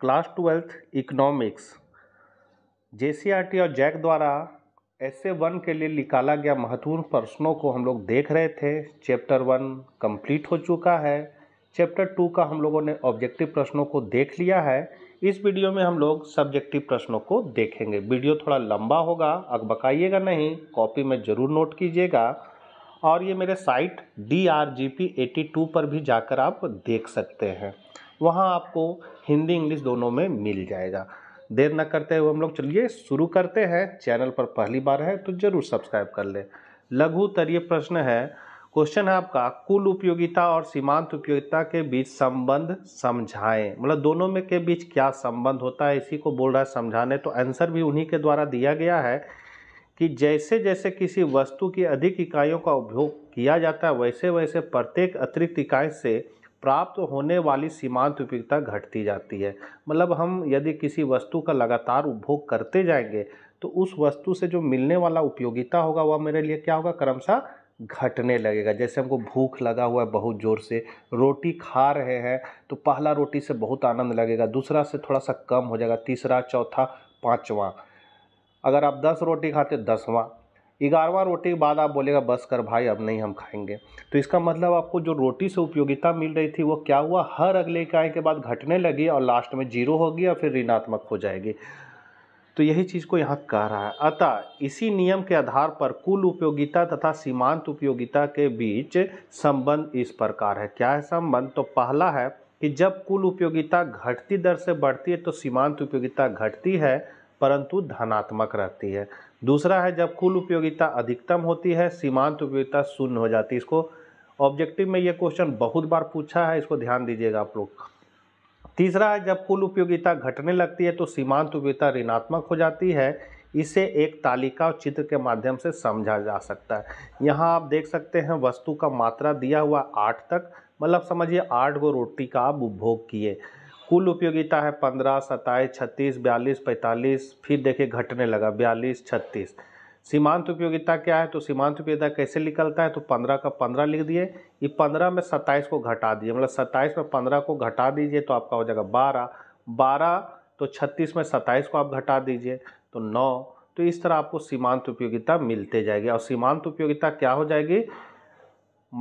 Class twelfth economics जे और Jack द्वारा ए one के लिए निकाला गया महत्वपूर्ण प्रश्नों को हम लोग देख रहे थे चैप्टर वन कंप्लीट हो चुका है चैप्टर टू का हम लोगों ने ऑब्जेक्टिव प्रश्नों को देख लिया है इस वीडियो में हम लोग सब्जेक्टिव प्रश्नों को देखेंगे वीडियो थोड़ा लंबा होगा बकाइएगा नहीं कॉपी में ज़रूर नोट कीजिएगा और ये मेरे site D R G P AT two पर भी जाकर आप देख सकते हैं वहाँ आपको हिंदी इंग्लिश दोनों में मिल जाएगा देर ना करते हुए हम लोग चलिए शुरू करते हैं चैनल पर पहली बार है तो ज़रूर सब्सक्राइब कर लें लघु तरीय प्रश्न है क्वेश्चन है आपका कुल उपयोगिता और सीमांत उपयोगिता के बीच संबंध समझाएं मतलब दोनों में के बीच क्या संबंध होता है इसी को बोल रहा है समझाने तो आंसर भी उन्हीं के द्वारा दिया गया है कि जैसे जैसे किसी वस्तु की अधिक इकाइयों का उपयोग किया जाता है वैसे वैसे प्रत्येक अतिरिक्त इकाई से प्राप्त होने वाली सीमांत उपयोगिता घटती जाती है मतलब हम यदि किसी वस्तु का लगातार उपभोग करते जाएंगे तो उस वस्तु से जो मिलने वाला उपयोगिता होगा वह मेरे लिए क्या होगा क्रमशः घटने लगेगा जैसे हमको भूख लगा हुआ है बहुत ज़ोर से रोटी खा रहे हैं तो पहला रोटी से बहुत आनंद लगेगा दूसरा से थोड़ा सा कम हो जाएगा तीसरा चौथा पाँचवा अगर आप दस रोटी खाते दसवां ग्यारहवा रोटी के बाद आप बोलेगा बस कर भाई अब नहीं हम खाएंगे तो इसका मतलब आपको जो रोटी से उपयोगिता मिल रही थी वो क्या हुआ हर अगले इकाई के बाद घटने लगी और लास्ट में जीरो होगी और फिर ऋणात्मक हो जाएगी तो यही चीज़ को यहाँ कह रहा है अतः इसी नियम के आधार पर कुल उपयोगिता तथा सीमांत उपयोगिता के बीच संबंध इस प्रकार है क्या है संबंध तो पहला है कि जब कुल उपयोगिता घटती दर से बढ़ती है तो सीमांत उपयोगिता घटती है परंतु धनात्मक रहती है दूसरा है जब कुल उपयोगिता अधिकतम होती है सीमांत उपयोगिता शून्य हो जाती है इसको ऑब्जेक्टिव में ये क्वेश्चन बहुत बार पूछा है इसको ध्यान दीजिएगा आप लोग तीसरा है जब कुल उपयोगिता घटने लगती है तो सीमांत उपयोगिता ऋणात्मक हो जाती है इसे एक तालिका और चित्र के माध्यम से समझा जा सकता है यहाँ आप देख सकते हैं वस्तु का मात्रा दिया हुआ आठ तक मतलब समझिए आठ गो रोटी का आप उपभोग किए कुल उपयोगिता है पंद्रह सत्ताईस छत्तीस बयालीस पैंतालीस फिर देखिए घटने लगा बयालीस छत्तीस सीमांत उपयोगिता क्या है तो सीमांत उपयोगिता कैसे निकलता है तो पंद्रह का पंद्रह लिख दिए ये पंद्रह में सत्ताईस को घटा दिए मतलब सत्ताईस में पंद्रह को घटा दीजिए तो आपका हो जाएगा बारह बारह तो छत्तीस में सत्ताईस को आप घटा दीजिए तो नौ तो इस तरह आपको सीमांत उपयोगिता मिलते जाएगी और सीमांत उपयोगिता क्या हो जाएगी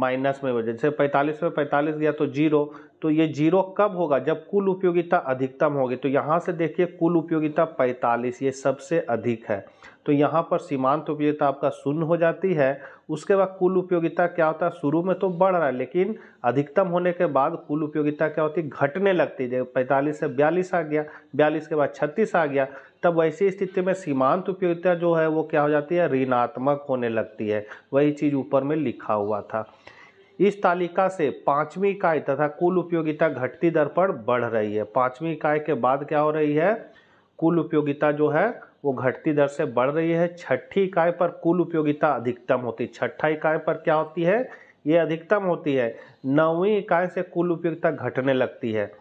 माइनस में हो जैसे पैंतालीस में पैंतालीस गया तो जीरो तो ये जीरो कब होगा जब कुल उपयोगिता अधिकतम होगी तो यहाँ से देखिए कुल उपयोगिता 45 ये सबसे अधिक है तो यहाँ पर सीमांत उपयोगिता आपका शून्य हो जाती है उसके बाद कुल उपयोगिता क्या होता है शुरू में तो बढ़ रहा है लेकिन अधिकतम होने के बाद कुल उपयोगिता क्या होती घटने लगती है पैंतालीस से बयालीस आ गया बयालीस के बाद छत्तीस आ गया तब वैसी स्थिति में सीमांत उपयोगिता जो है वो क्या हो जाती है ऋणात्मक होने लगती है वही चीज़ ऊपर में लिखा हुआ था इस तालिका से पांचवी इकाई तथा कुल उपयोगिता घटती दर पर बढ़ रही है पांचवी इकाई के बाद क्या हो रही है कुल उपयोगिता जो है वो घटती दर से बढ़ रही है छठी इकाई पर कुल उपयोगिता अधिकतम होती है छठा इकाई पर क्या होती है ये अधिकतम होती है नौवीं इकाई से कुल उपयोगिता घटने लगती है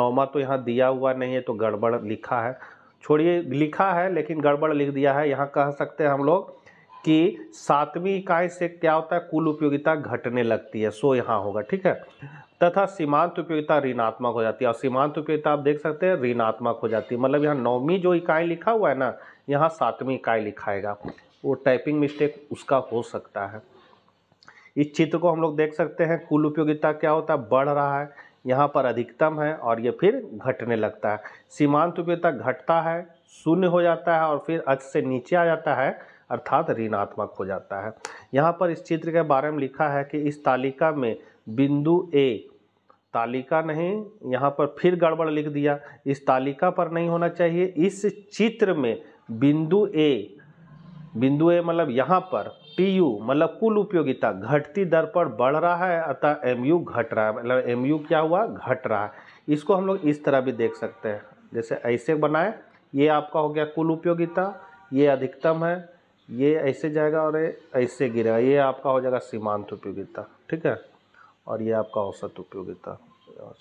नौवा तो यहाँ दिया हुआ नहीं है तो गड़बड़ लिखा है छोड़िए लिखा है लेकिन गड़बड़ लिख दिया है यहाँ कह सकते हैं हम लोग कि सातवीं इकाई से क्या होता है कुल उपयोगिता घटने लगती है सो यहाँ होगा ठीक है तथा सीमांत उपयोगिता ऋणात्मक हो जाती है और सीमांत उपयोगिता आप देख सकते हैं ऋणात्मक हो जाती है मतलब यहाँ नौवीं जो इकाई लिखा हुआ है ना यहाँ सातवीं इकाई लिखाएगा वो टाइपिंग मिस्टेक उसका हो सकता है इस चित्र को हम लोग देख सकते हैं कुल उपयोगिता क्या होता है बढ़ रहा है यहाँ पर अधिकतम है और ये फिर घटने लगता है सीमांत उपयोगिता घटता है शून्य हो जाता है और फिर अच से नीचे आ जाता है अर्थात ऋणात्मक हो जाता है यहाँ पर इस चित्र के बारे में लिखा है कि इस तालिका में बिंदु ए तालिका नहीं यहाँ पर फिर गड़बड़ लिख दिया इस तालिका पर नहीं होना चाहिए इस चित्र में बिंदु ए बिंदु ए मतलब यहाँ पर टी यू मतलब कुल उपयोगिता घटती दर पर बढ़ रहा है अतः एम यू घट रहा है मतलब एम यू क्या हुआ घट रहा है इसको हम लोग इस तरह भी देख सकते हैं जैसे ऐसे बनाएं ये आपका हो गया कुल उपयोगिता ये अधिकतम है ये ऐसे जाएगा और ये ऐसे गिरेगा ये आपका हो जाएगा सीमांत उपयोगिता ठीक है और ये आपका औसत उपयोगिता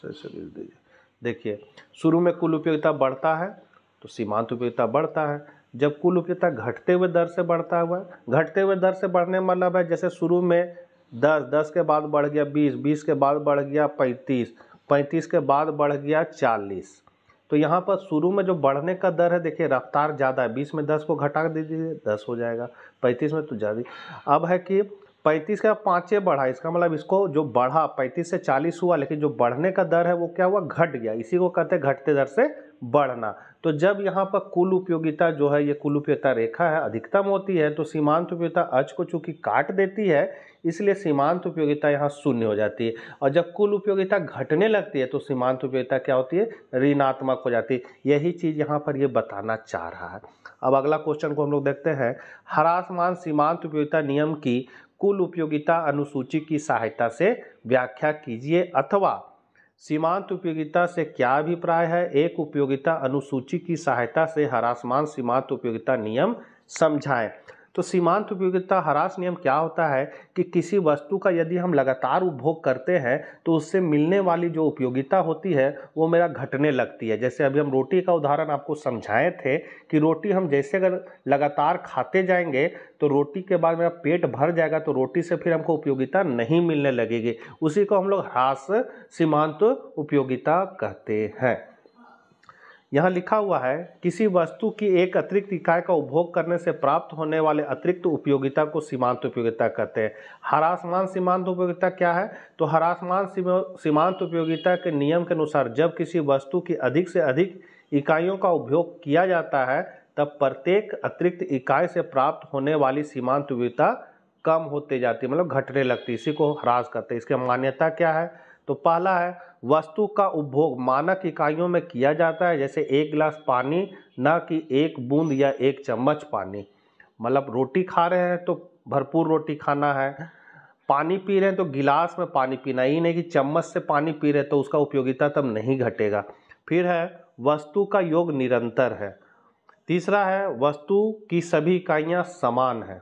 ऐसे गिर दीजिए देखिए शुरू में कुल उपयोगिता बढ़ता है तो सीमांत उपयोगिता बढ़ता है जब कुल उपयोगिता घटते हुए दर से बढ़ता हुआ घटते हुए दर से बढ़ने मतलब है जैसे शुरू में दस दस के बाद बढ़ गया बीस बीस के बाद बढ़ गया पैंतीस पैंतीस के बाद बढ़ गया चालीस तो यहाँ पर शुरू में जो बढ़ने का दर है देखिए रफ्तार ज़्यादा है बीस में दस को घटा दीजिए दस हो जाएगा पैंतीस में तो ज़्यादा अब है कि पैंतीस का पाँचे बढ़ा इसका मतलब इसको जो बढ़ा पैंतीस से चालीस हुआ लेकिन जो बढ़ने का दर है वो क्या हुआ घट गया इसी को कहते हैं घटते दर से बढ़ना तो जब यहाँ पर कुल उपयोगिता जो है ये कुल उपयोगिता रेखा है अधिकतम होती है तो सीमांत उपयोगिता अच को चूंकि काट देती है इसलिए सीमांत उपयोगिता यहाँ शून्य हो जाती है और जब कुल उपयोगिता घटने लगती है तो सीमांत उपयोगिता क्या होती है ऋणात्मक हो जाती है यही चीज़ यहाँ पर ये बताना चाह रहा है अब अगला क्वेश्चन को हम लोग देखते हैं हरासमान सीमांत उपयोगिता नियम की कुल उपयोगिता अनुसूची की सहायता से व्याख्या कीजिए अथवा सीमांत उपयोगिता से क्या अभिप्राय है एक उपयोगिता अनुसूची की सहायता से हरासमान सीमांत उपयोगिता नियम समझाएं तो सीमांत उपयोगिता ह्रास नियम क्या होता है कि किसी वस्तु का यदि हम लगातार उपभोग करते हैं तो उससे मिलने वाली जो उपयोगिता होती है वो मेरा घटने लगती है जैसे अभी हम रोटी का उदाहरण आपको समझाए थे कि रोटी हम जैसे अगर लगातार खाते जाएंगे तो रोटी के बाद मेरा पेट भर जाएगा तो रोटी से फिर हमको उपयोगिता नहीं मिलने लगेगी उसी को हम लोग ह्रास सीमांत उपयोगिता कहते हैं यहाँ लिखा हुआ है किसी वस्तु की एक अतिरिक्त इकाई का उपभोग करने से प्राप्त होने वाले अतिरिक्त उपयोगिता को सीमांत उपयोगिता कहते हैं हरासमान सीमांत उपयोगिता क्या है तो हरासमान सीमांत उपयोगिता के नियम के अनुसार जब किसी वस्तु की अधिक से अधिक इकाइयों का उपयोग किया जाता है तब प्रत्येक अतिरिक्त इकाई से प्राप्त होने वाली सीमांत उपयोगिता कम होते जाती है मतलब घटने लगती इसी को ह्रास करते इसके इसकी मान्यता क्या है तो पहला है वस्तु का उपभोग मानक इकाइयों में किया जाता है जैसे एक गिलास पानी ना कि एक बूंद या एक चम्मच पानी मतलब रोटी खा रहे हैं तो भरपूर रोटी खाना है पानी पी रहे हैं तो गिलास में पानी पीना ही नहीं कि चम्मच से पानी पी रहे हैं तो उसका उपयोगिता तब नहीं घटेगा फिर है वस्तु का योग निरंतर है तीसरा है वस्तु की सभी इकाइयाँ समान हैं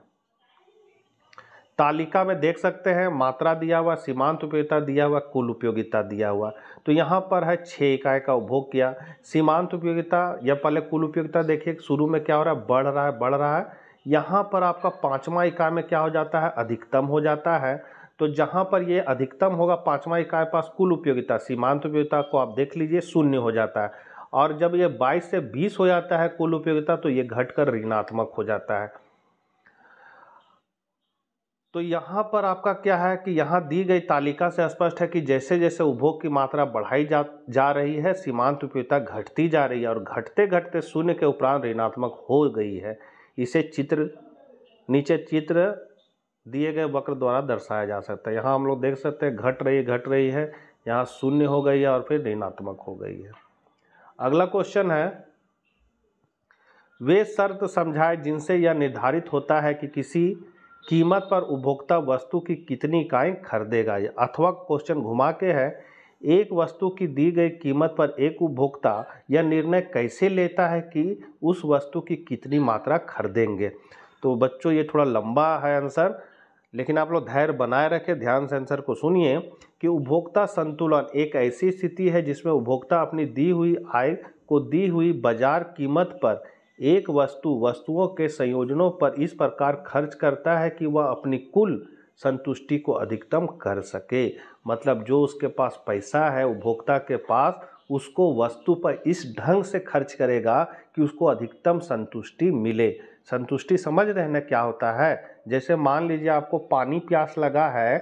तालिका में देख सकते हैं मात्रा दिया हुआ सीमांत उपयोगिता दिया हुआ कुल उपयोगिता दिया हुआ तो यहाँ पर है छः इकाई का उपभोग किया सीमांत उपयोगिता या पहले कुल उपयोगिता देखिए शुरू में क्या हो रहा है बढ़ रहा है बढ़ रहा है यहाँ पर आपका पाँचवा इकाई में क्या हो जाता है अधिकतम हो जाता है तो जहाँ पर ये अधिकतम होगा पाँचवा इकाई पास कुल उपयोगिता सीमांत उपयोगिता को आप देख लीजिए शून्य हो जाता है और जब ये 22 से 20 हो जाता है कुल उपयोगिता तो ये घटकर ऋणात्मक हो जाता है तो यहाँ पर आपका क्या है कि यहाँ दी गई तालिका से स्पष्ट है कि जैसे जैसे उपभोग की मात्रा बढ़ाई जा जा रही है सीमांत उपयोगिता घटती जा रही है और घटते घटते शून्य के उपरांत ऋणात्मक हो गई है इसे चित्र नीचे चित्र दिए गए वक्र द्वारा दर्शाया जा सकता है यहाँ हम लोग देख सकते हैं घट रही घट रही है यहाँ शून्य हो गई है और फिर ऋणात्मक हो गई है अगला क्वेश्चन है वे शर्त समझाए जिनसे यह निर्धारित होता है कि किसी कीमत पर उपभोक्ता वस्तु की कितनी इकाएँ खरीदेगा अथवा क्वेश्चन घुमा के है एक वस्तु की दी गई कीमत पर एक उपभोक्ता यह निर्णय कैसे लेता है कि उस वस्तु की कितनी मात्रा खरीदेंगे तो बच्चों ये थोड़ा लंबा है आंसर लेकिन आप लोग धैर्य बनाए रखें ध्यान से आंसर को सुनिए कि उपभोक्ता संतुलन एक ऐसी स्थिति है जिसमें उपभोक्ता अपनी दी हुई आय को दी हुई बाजार कीमत पर एक वस्तु वस्तुओं के संयोजनों पर इस प्रकार खर्च करता है कि वह अपनी कुल संतुष्टि को अधिकतम कर सके मतलब जो उसके पास पैसा है उपभोक्ता के पास उसको वस्तु पर इस ढंग से खर्च करेगा कि उसको अधिकतम संतुष्टि मिले संतुष्टि समझ रहे ना क्या होता है जैसे मान लीजिए आपको पानी प्यास लगा है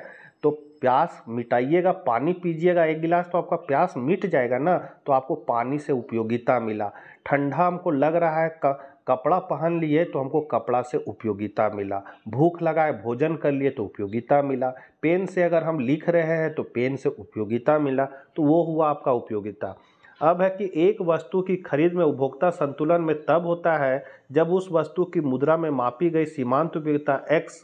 प्यास मिटाइएगा पानी पीजिएगा एक गिलास तो आपका प्यास मिट जाएगा ना तो आपको पानी से उपयोगिता मिला ठंडा हमको लग रहा है का... कपड़ा पहन लिए तो हमको कपड़ा से उपयोगिता मिला भूख लगाए भोजन कर लिए तो उपयोगिता मिला पेन से अगर हम लिख रहे हैं तो पेन से उपयोगिता मिला तो वो हुआ आपका उपयोगिता अब है कि एक वस्तु की खरीद में उपभोक्ता संतुलन में तब होता है जब उस वस्तु की मुद्रा में मापी गई सीमांत उपयोगिता एक्स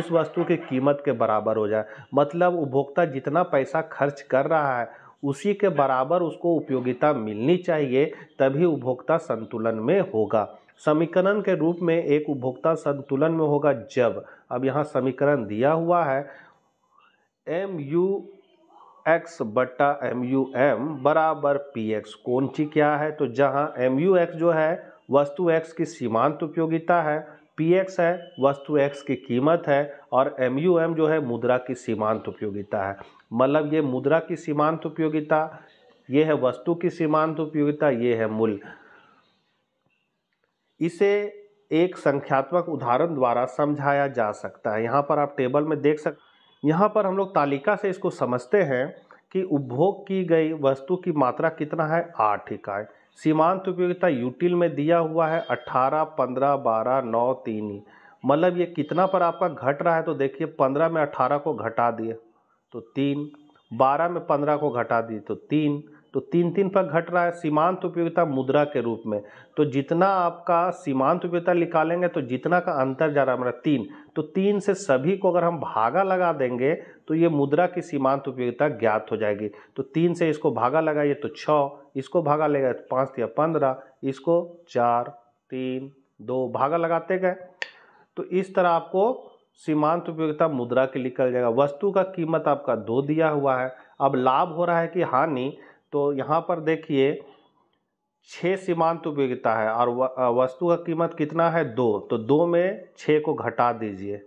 उस वस्तु की कीमत के बराबर हो जाए मतलब उपभोक्ता जितना पैसा खर्च कर रहा है उसी के बराबर उसको उपयोगिता मिलनी चाहिए तभी उपभोक्ता संतुलन में होगा समीकरण के रूप में एक उपभोक्ता संतुलन में होगा जब अब यहाँ समीकरण दिया हुआ है एम यू एक्स बट्टा एम यू एम बराबर पी एक्स कौन सी क्या है तो जहां एम यू एक्स जो है वस्तु एक्स की सीमांत उपयोगिता है पी एक्स है वस्तु एक्स की कीमत है और एम यू एम जो है मुद्रा की सीमांत उपयोगिता है मतलब ये मुद्रा की सीमांत उपयोगिता ये है वस्तु की सीमांत उपयोगिता ये है मूल्य इसे एक संख्यात्मक उदाहरण द्वारा समझाया जा सकता है यहाँ पर आप टेबल में देख सकते यहाँ पर हम लोग तालिका से इसको समझते हैं कि उपभोग की गई वस्तु की मात्रा कितना है आठ इकाई सीमांत उपयोगिता यूटिल में दिया हुआ है अट्ठारह पंद्रह बारह नौ तीन मतलब ये कितना पर आपका घट रहा है तो देखिए पंद्रह में अट्ठारह को घटा दिए तो तीन बारह में पंद्रह को घटा दिए तो तीन तो तीन तीन पर घट रहा है सीमांत उपयोगिता मुद्रा के रूप में तो जितना आपका सीमांत उपयोगिता निकालेंगे तो जितना का अंतर जा रहा है हमारा तीन तो तीन से सभी को अगर हम भागा लगा देंगे तो ये मुद्रा की सीमांत उपयोगिता ज्ञात हो जाएगी तो तीन से इसको भागा लगाइए तो छः इसको भागा लेगा तो पाँच या पंद्रह इसको चार तीन दो भागा लगाते गए तो इस तरह आपको सीमांत उपयोगिता मुद्रा के निकल जाएगा वस्तु का कीमत आपका दो दिया हुआ है अब लाभ हो रहा है कि हानि तो यहाँ पर देखिए छः सीमांत उपयोगिता है और वस्तु का कीमत कितना है दो तो दो में छः को घटा दीजिए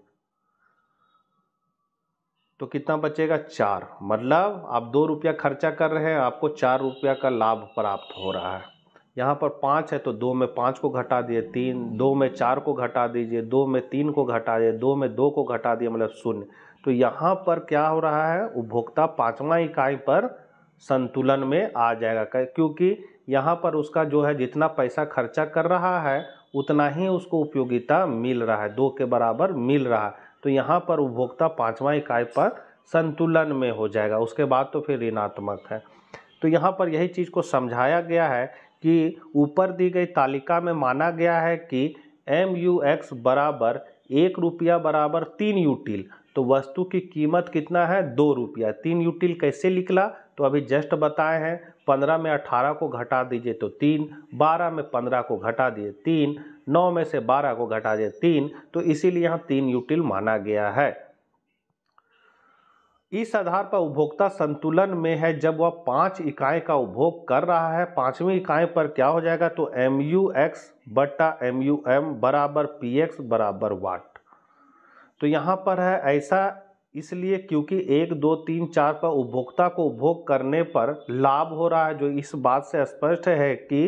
तो कितना बचेगा चार मतलब आप दो रुपया खर्चा कर रहे हैं आपको चार रुपया का लाभ प्राप्त हो रहा है यहाँ पर पाँच है तो दो में पाँच को घटा दिए तीन दो में चार को घटा दीजिए दो में तीन को घटा दिए दो में दो को घटा दिए मतलब शून्य तो यहाँ पर क्या हो रहा है उपभोक्ता पाँचवा इकाई पर संतुलन में आ जाएगा क्योंकि यहाँ पर उसका जो है जितना पैसा खर्चा कर रहा है उतना ही उसको उपयोगिता मिल रहा है दो के बराबर मिल रहा है तो यहाँ पर उपभोक्ता पाँचवा इकाई पर संतुलन में हो जाएगा उसके बाद तो फिर ऋणात्मक है तो यहाँ पर यही चीज़ को समझाया गया है कि ऊपर दी गई तालिका में माना गया है कि एम यू एक्स बराबर एक रुपया बराबर तीन यूटिल तो वस्तु की कीमत कितना है दो रुपया तीन यूटिल कैसे निकला तो अभी जस्ट बताए हैं पंद्रह में अठारह को घटा दीजिए तो तीन बारह में पंद्रह को घटा दिए तीन नौ में से बारह को घटा दिए तीन तो इसीलिए यहाँ तीन यूटिल माना गया है इस आधार पर उपभोक्ता संतुलन में है जब वह पाँच इकाई का उपभोग कर रहा है पाँचवीं इकाई पर क्या हो जाएगा तो एम यू एक्स बट्टा एम यू एम बराबर पी एक्स बराबर वाट तो यहाँ पर है ऐसा इसलिए क्योंकि एक दो तीन चार पर उपभोक्ता को उपभोग करने पर लाभ हो रहा है जो इस बात से स्पष्ट है कि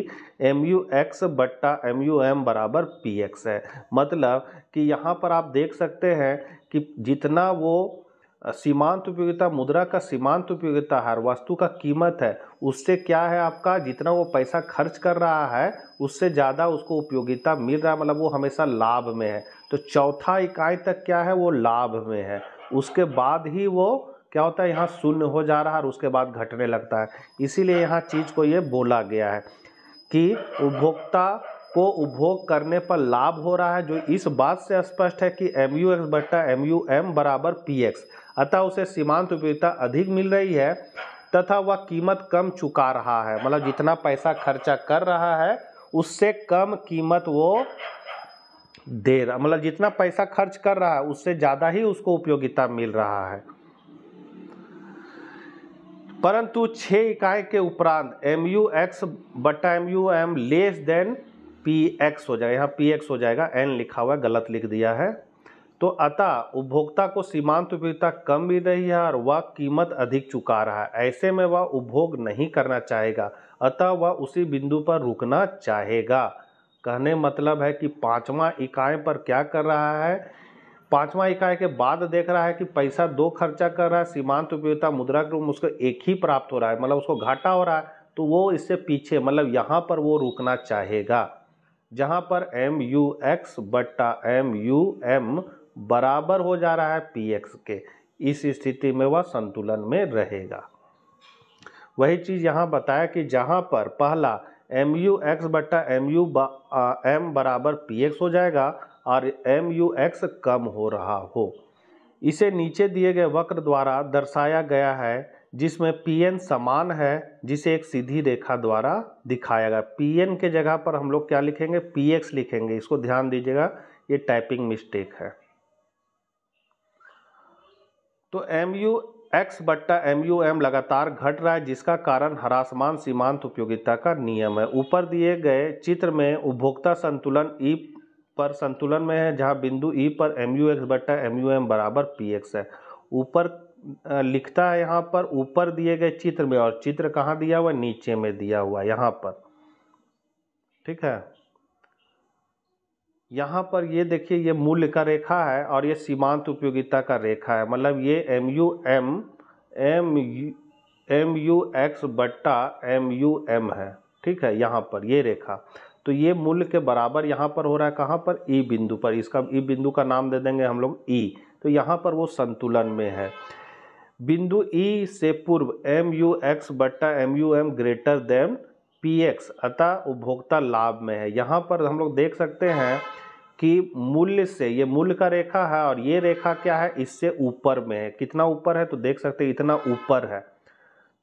एम यू एक्स बट्टा एम यू एम बराबर पी एक्स है मतलब कि यहाँ पर आप देख सकते हैं कि जितना वो सीमांत उपयोगिता मुद्रा का सीमांत उपयोगिता हर वस्तु का कीमत है उससे क्या है आपका जितना वो पैसा खर्च कर रहा है उससे ज़्यादा उसको उपयोगिता मिल रहा है मतलब वो हमेशा लाभ में है तो चौथा इकाई तक क्या है वो लाभ में है उसके बाद ही वो क्या होता है यहाँ शून्य हो जा रहा है और उसके बाद घटने लगता है इसीलिए यहाँ चीज़ को ये बोला गया है कि उपभोक्ता को उपभोग करने पर लाभ हो रहा है जो इस बात से स्पष्ट है कि एम यू एक्स बट्टा एम यू एम बराबर पी एक्स अतः उसे सीमांत उपयोगिता अधिक मिल रही है तथा वह कीमत कम चुका रहा है मतलब जितना पैसा खर्चा कर रहा है उससे कम कीमत वो दे रहा मतलब जितना पैसा खर्च कर रहा है उससे ज़्यादा ही उसको उपयोगिता मिल रहा है परंतु छह इकाई के उपरांत एम यू एक्स बटा M U M less than P X हो जाएगा यहाँ पी एक्स हो जाएगा एन लिखा हुआ गलत लिख दिया है तो अतः उपभोक्ता को सीमांत उपयोगिता कम मिल रही है और वह कीमत अधिक चुका रहा है ऐसे में वह उपभोग नहीं करना चाहेगा अतः वह उसी बिंदु पर रुकना चाहेगा कहने मतलब है कि पाँचवा इकाई पर क्या कर रहा है पाँचवा इकाई के बाद देख रहा है कि पैसा दो खर्चा कर रहा है सीमांत उपयोगिता मुद्रा के रूप में उसको एक ही प्राप्त हो रहा है मतलब उसको घाटा हो रहा है तो वो इससे पीछे मतलब यहाँ पर वो रुकना चाहेगा जहाँ पर एम यू एक्स बट्टा एम यू एम बराबर हो जा रहा है पी एक्स के इस स्थिति में वह संतुलन में रहेगा वही चीज़ यहाँ बताया कि जहाँ पर पहला एम यू एक्स बट्टा एम यू एम बराबर पी एक्स हो जाएगा और एम यू एक्स कम हो रहा हो इसे नीचे दिए गए वक्र द्वारा दर्शाया गया है जिसमें पी एन समान है जिसे एक सीधी रेखा द्वारा दिखाया गया पी एन के जगह पर हम लोग क्या लिखेंगे पी एक्स लिखेंगे इसको ध्यान दीजिएगा ये टाइपिंग मिस्टेक है तो एम यू एक्स बट्टा एम यू एम लगातार घट रहा है जिसका कारण हरासमान सीमांत उपयोगिता का नियम है ऊपर दिए गए चित्र में उपभोक्ता संतुलन ई e पर संतुलन में है जहां बिंदु ई e पर एम यू एक्स बट्टा एम यू एम बराबर पी एक्स है ऊपर लिखता है यहाँ पर ऊपर दिए गए चित्र में और चित्र कहाँ दिया हुआ नीचे में दिया हुआ यहाँ पर ठीक है यहाँ पर ये देखिए ये मूल्य का रेखा है और ये सीमांत उपयोगिता का रेखा है मतलब ये M U M M U M U X बट्टा एम यू एम है ठीक है यहाँ पर ये रेखा तो ये मूल्य के बराबर यहाँ पर हो रहा है कहाँ पर ई e बिंदु पर इसका ई e बिंदु का नाम दे देंगे हम लोग ई e। तो यहाँ पर वो संतुलन में है बिंदु ई से पूर्व एम यू एक्स बट्टा M U M greater than P X अतः उपभोक्ता लाभ में है यहाँ पर हम लोग देख सकते हैं कि मूल्य से ये मूल्य का रेखा है और ये रेखा क्या है इससे ऊपर में है कितना ऊपर है तो देख सकते हैं इतना ऊपर है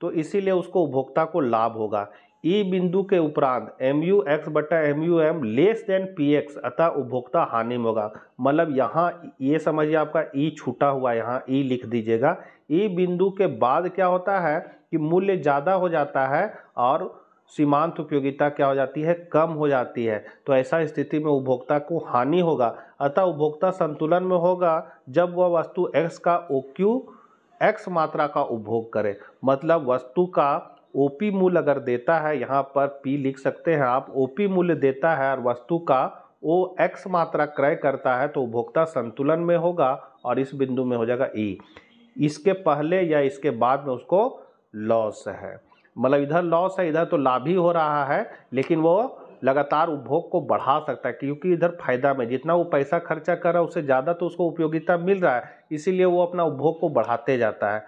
तो इसीलिए उसको उपभोक्ता को लाभ होगा ई बिंदु के उपरांत एम यू एक्स बटा M U M less than P X अतः उपभोक्ता हानि में होगा मतलब यहाँ ये समझिए आपका ई छूटा हुआ यहाँ ई लिख दीजिएगा ई बिंदु के बाद क्या होता है कि मूल्य ज़्यादा हो जाता है और सीमांत उपयोगिता क्या हो जाती है कम हो जाती है तो ऐसा स्थिति में उपभोक्ता को हानि होगा अतः उपभोक्ता संतुलन में होगा जब वह वस्तु एक्स का ओ क्यू एक्स मात्रा का उपभोग करे मतलब वस्तु का ओ पी मूल्य अगर देता है यहाँ पर पी लिख सकते हैं आप ओ पी मूल्य देता है और वस्तु का ओ एक्स मात्रा क्रय करता है तो उपभोक्ता संतुलन में होगा और इस बिंदु में हो जाएगा ई e। इसके पहले या इसके बाद में उसको लॉस है मतलब इधर लॉस है इधर तो लाभ ही हो रहा है लेकिन वो लगातार उपभोग को बढ़ा सकता है क्योंकि इधर फायदा में जितना वो पैसा खर्चा कर रहा है उससे ज़्यादा तो उसको उपयोगिता मिल रहा है इसीलिए वो अपना उपभोग को बढ़ाते जाता है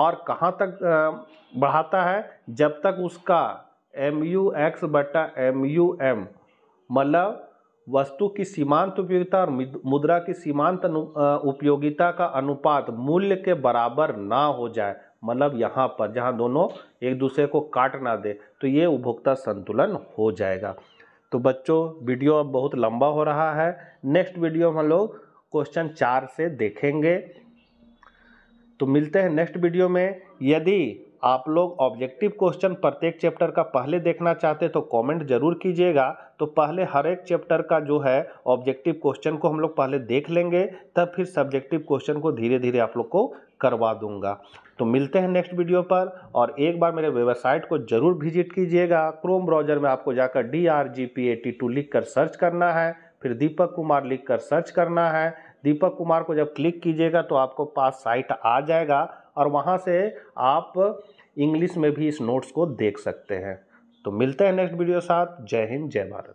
और कहाँ तक बढ़ाता है जब तक उसका एम यू एक्स बटा एम यू एम मतलब वस्तु की सीमांत उपयोगिता और मुद्रा की सीमांत उपयोगिता का अनुपात मूल्य के बराबर ना हो जाए मतलब यहाँ पर जहाँ दोनों एक दूसरे को काट ना दे तो ये उपभोक्ता संतुलन हो जाएगा तो बच्चों वीडियो अब बहुत लंबा हो रहा है नेक्स्ट वीडियो हम लोग क्वेश्चन चार से देखेंगे तो मिलते हैं नेक्स्ट वीडियो में यदि आप लोग ऑब्जेक्टिव क्वेश्चन प्रत्येक चैप्टर का पहले देखना चाहते तो कमेंट जरूर कीजिएगा तो पहले हर एक चैप्टर का जो है ऑब्जेक्टिव क्वेश्चन को हम लोग पहले देख लेंगे तब फिर सब्जेक्टिव क्वेश्चन को धीरे धीरे आप लोग को करवा दूंगा तो मिलते हैं नेक्स्ट वीडियो पर और एक बार मेरे वेबसाइट को जरूर विजिट कीजिएगा क्रोम ब्राउजर में आपको जाकर D R G P A T two लिख कर सर्च करना है फिर दीपक कुमार लिख कर सर्च करना है दीपक कुमार को जब क्लिक कीजिएगा तो आपको पास साइट आ जाएगा और वहाँ से आप इंग्लिश में भी इस नोट्स को देख सकते हैं तो मिलते हैं नेक्स्ट वीडियो साथ जय हिंद जय भारत